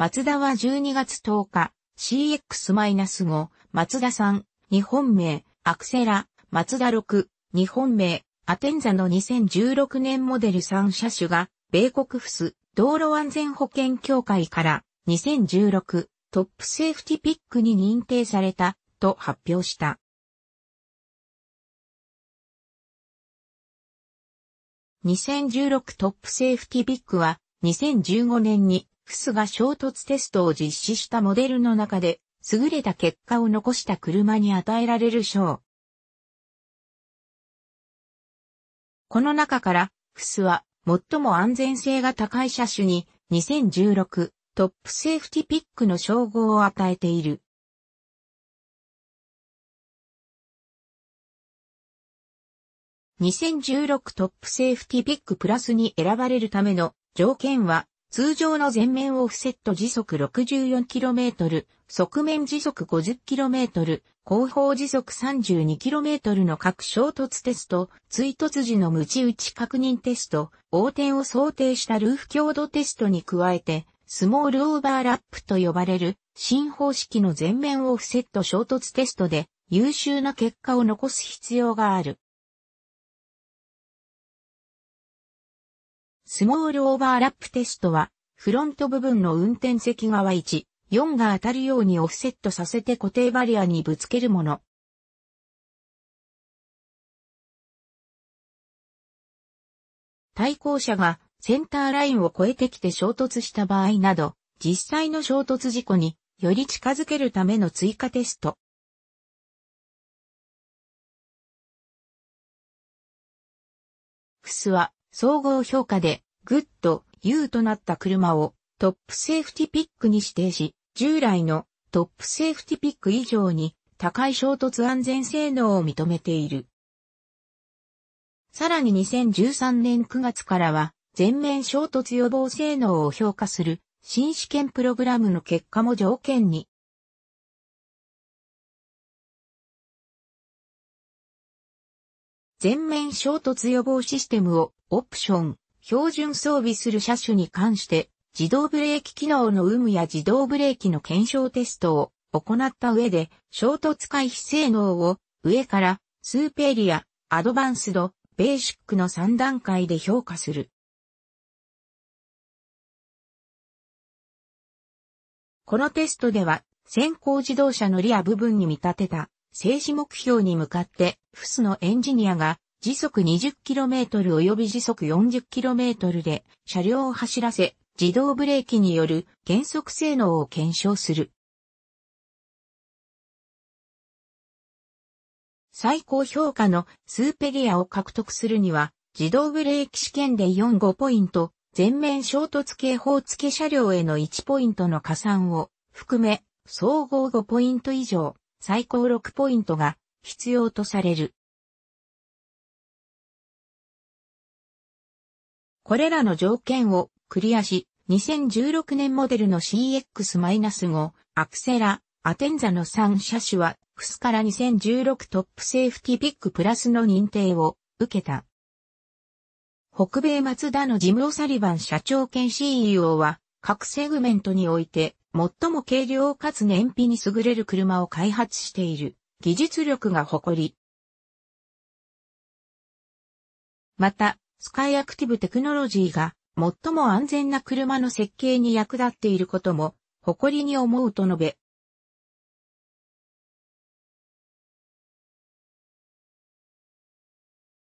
松田は12月10日、CX-5、松田さん、日本名、アクセラ、松田6、日本名、アテンザの2016年モデル3車種が、米国フス、道路安全保険協会から、2016、トップセーフティピックに認定された、と発表した。2016トップセーフティピックは、2015年にフスが衝突テストを実施したモデルの中で、優れた結果を残した車に与えられる賞。この中から、フスは、最も安全性が高い車種に、2016トップセーフティピックの称号を与えている。2016トップセーフティピックプラスに選ばれるための条件は通常の前面オフセット時速 64km、側面時速 50km、後方時速 32km の各衝突テスト、追突時の無知打ち確認テスト、横転を想定したルーフ強度テストに加えて、スモールオーバーラップと呼ばれる新方式の全面オフセット衝突テストで優秀な結果を残す必要がある。スモールオーバーラップテストは、フロント部分の運転席側1、4が当たるようにオフセットさせて固定バリアにぶつけるもの。対向車がセンターラインを越えてきて衝突した場合など、実際の衝突事故により近づけるための追加テスト。フスは総合評価で、グッド U となった車をトップセーフティピックに指定し、従来のトップセーフティピック以上に高い衝突安全性能を認めている。さらに2013年9月からは全面衝突予防性能を評価する新試験プログラムの結果も条件に全面衝突予防システムをオプション、標準装備する車種に関して、自動ブレーキ機能の有無や自動ブレーキの検証テストを行った上で、衝突回避性能を上からスーペリア、アドバンスド、ベーシックの3段階で評価する。このテストでは、先行自動車のリア部分に見立てた政治目標に向かって、フスのエンジニアが時速 20km 及び時速 40km で車両を走らせ、自動ブレーキによる減速性能を検証する。最高評価のスーペリアを獲得するには、自動ブレーキ試験で45ポイント、全面衝突警報付け車両への1ポイントの加算を含め、総合5ポイント以上、最高6ポイントが必要とされる。これらの条件をクリアし、2016年モデルの CX-5 アクセラ、アテンザの3車種は、フスから2016トップセーフティピックプラスの認定を受けた。北米マツダのジム・オサリバン社長兼 CEO は、各セグメントにおいて、最も軽量かつ燃費に優れる車を開発している技術力が誇り。また、スカイアクティブテクノロジーが最も安全な車の設計に役立っていることも誇りに思うと述べ、